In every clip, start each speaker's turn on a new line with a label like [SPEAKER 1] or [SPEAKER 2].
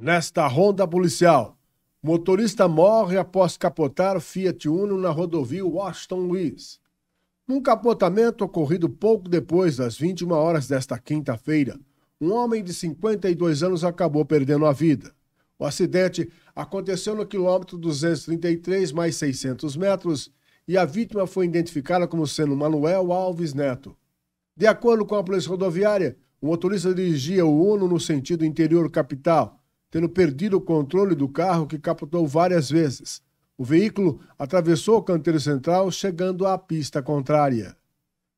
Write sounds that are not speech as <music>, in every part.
[SPEAKER 1] Nesta ronda policial, motorista morre após capotar Fiat Uno na rodovia Washington Luiz. Num capotamento ocorrido pouco depois das 21 horas desta quinta-feira, um homem de 52 anos acabou perdendo a vida. O acidente aconteceu no quilômetro 233 mais 600 metros e a vítima foi identificada como sendo Manuel Alves Neto. De acordo com a Polícia Rodoviária, o motorista dirigia o Uno no sentido interior capital tendo perdido o controle do carro que capotou várias vezes. O veículo atravessou o canteiro central, chegando à pista contrária.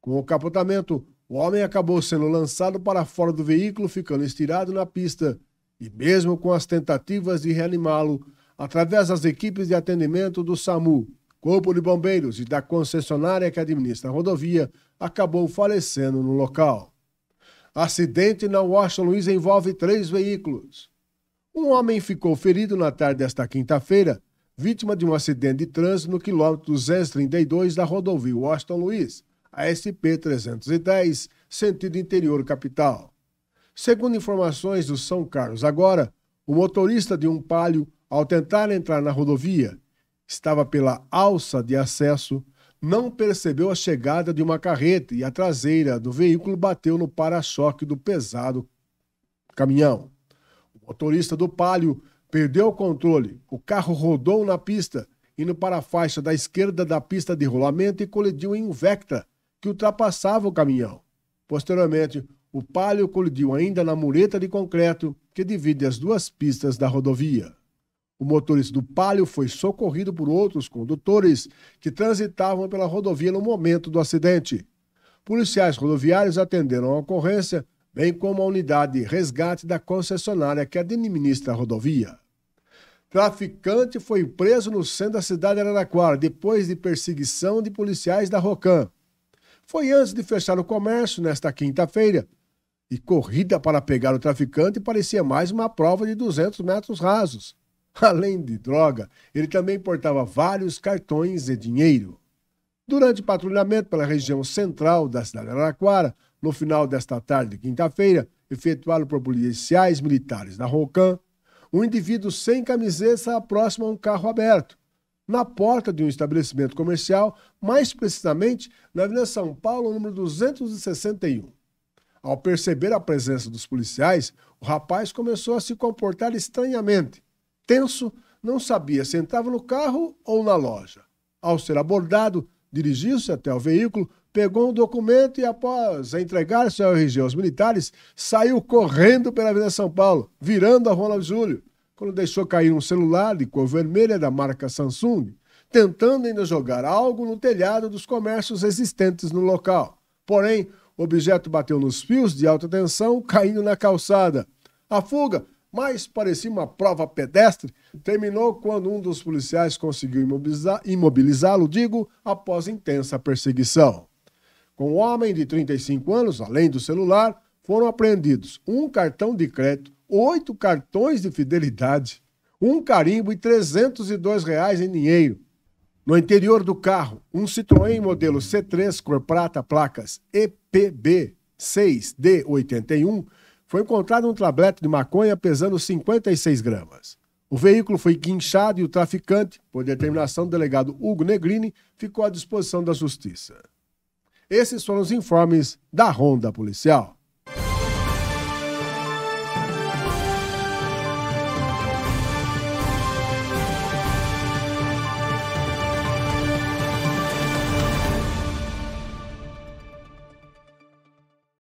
[SPEAKER 1] Com o capotamento, o homem acabou sendo lançado para fora do veículo, ficando estirado na pista, e mesmo com as tentativas de reanimá-lo, através das equipes de atendimento do SAMU, Corpo de Bombeiros e da concessionária que administra a rodovia, acabou falecendo no local. Acidente na Washington Luiz envolve três veículos. Um homem ficou ferido na tarde desta quinta-feira, vítima de um acidente de trânsito no quilômetro 232 da rodovia Washington Luiz, ASP 310, sentido interior capital. Segundo informações do São Carlos Agora, o motorista de um palio, ao tentar entrar na rodovia, estava pela alça de acesso, não percebeu a chegada de uma carreta e a traseira do veículo bateu no para-choque do pesado caminhão motorista do Palio perdeu o controle, o carro rodou na pista, indo para a faixa da esquerda da pista de rolamento e colidiu em um Vectra, que ultrapassava o caminhão. Posteriormente, o Palio colidiu ainda na mureta de concreto que divide as duas pistas da rodovia. O motorista do Palio foi socorrido por outros condutores que transitavam pela rodovia no momento do acidente. Policiais rodoviários atenderam a ocorrência bem como a unidade resgate da concessionária que administra a rodovia. Traficante foi preso no centro da cidade de Araraquara depois de perseguição de policiais da Rocan. Foi antes de fechar o comércio nesta quinta-feira e corrida para pegar o traficante parecia mais uma prova de 200 metros rasos. <laughs> Além de droga, ele também portava vários cartões e dinheiro. Durante patrulhamento pela região central da cidade de Araraquara, no final desta tarde, quinta-feira, efetuado por policiais militares da ROCAM, um indivíduo sem camiseta próximo a um carro aberto, na porta de um estabelecimento comercial, mais precisamente na Avenida São Paulo, número 261. Ao perceber a presença dos policiais, o rapaz começou a se comportar estranhamente. Tenso, não sabia se entrava no carro ou na loja. Ao ser abordado, dirigiu-se até o veículo, pegou um documento e, após entregar seu RG aos militares, saiu correndo pela Avenida São Paulo, virando a Ronald Júlio, quando deixou cair um celular de cor vermelha da marca Samsung, tentando ainda jogar algo no telhado dos comércios existentes no local. Porém, o objeto bateu nos fios de alta tensão, caindo na calçada. A fuga, mais parecia uma prova pedestre, terminou quando um dos policiais conseguiu imobilizá-lo, digo, após intensa perseguição. Com o um homem de 35 anos, além do celular, foram apreendidos um cartão de crédito, oito cartões de fidelidade, um carimbo e 302 reais em dinheiro. No interior do carro, um Citroën modelo C3 cor prata placas EPB 6D81 foi encontrado um tableto de maconha pesando 56 gramas. O veículo foi guinchado e o traficante, por determinação do delegado Hugo Negrini, ficou à disposição da justiça. Esses foram os informes da Ronda Policial.